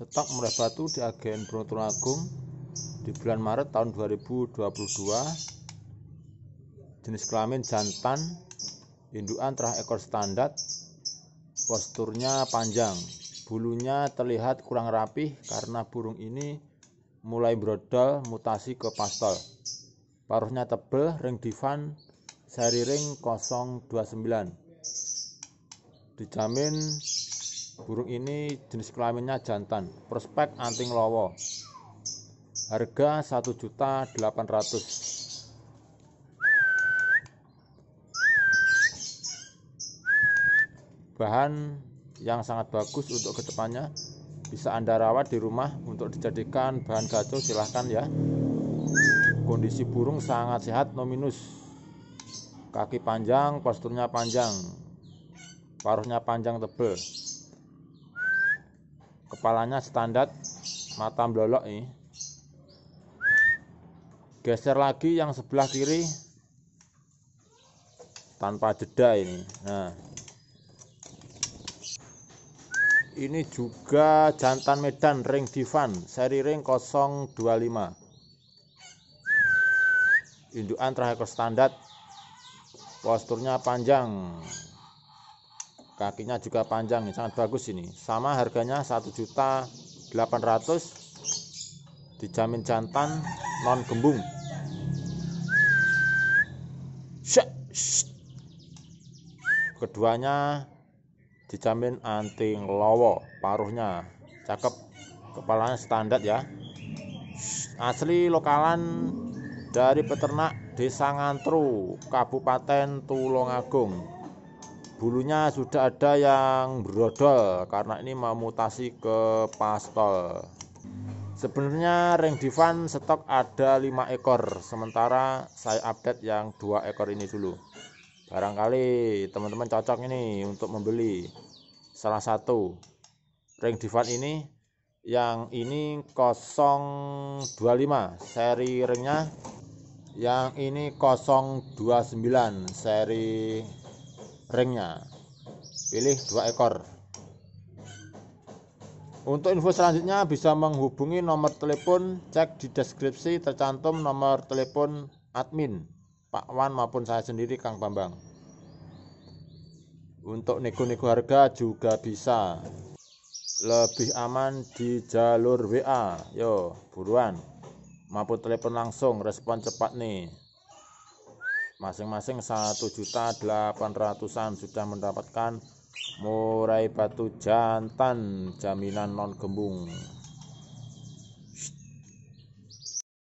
Stok Murah Batu di Agen Penuntun Agung di bulan Maret tahun 2022 jenis kelamin jantan indukan terah ekor standar posturnya panjang bulunya terlihat kurang rapih karena burung ini mulai brodol mutasi ke pastel paruhnya tebel ring divan seri ring 029 dijamin Burung ini jenis kelaminnya jantan, prospek anting lowo. Harga 1.800. Bahan yang sangat bagus untuk kedepannya bisa Anda rawat di rumah untuk dijadikan bahan gacor silahkan ya kondisi burung sangat sehat nominus kaki panjang posturnya panjang paruhnya panjang tebal kepalanya standar mata blolok ini geser lagi yang sebelah kiri tanpa jeda ini nah ini juga jantan medan ring divan seri ring 025 indukan terakhir standar posturnya panjang kakinya juga panjang ini sangat bagus ini sama harganya 1 juta 800 dijamin jantan non gembung keduanya dijamin anti lowo paruhnya cakep kepalanya standar ya asli lokalan dari peternak Desa Ngantru Kabupaten Tulungagung bulunya sudah ada yang berodol karena ini memutasi ke pastol sebenarnya ring divan stok ada 5 ekor sementara saya update yang dua ekor ini dulu barangkali teman-teman cocok ini untuk membeli salah satu ring divan ini yang ini 025 seri ringnya yang ini 029 seri ringnya pilih dua ekor untuk info selanjutnya bisa menghubungi nomor telepon cek di deskripsi tercantum nomor telepon admin Pak Wan maupun saya sendiri Kang Bambang untuk nego-nego harga juga bisa lebih aman di jalur WA yo buruan maupun telepon langsung respon cepat nih masing-masing satu juta delapan ratusan sudah mendapatkan murai batu jantan jaminan non gembung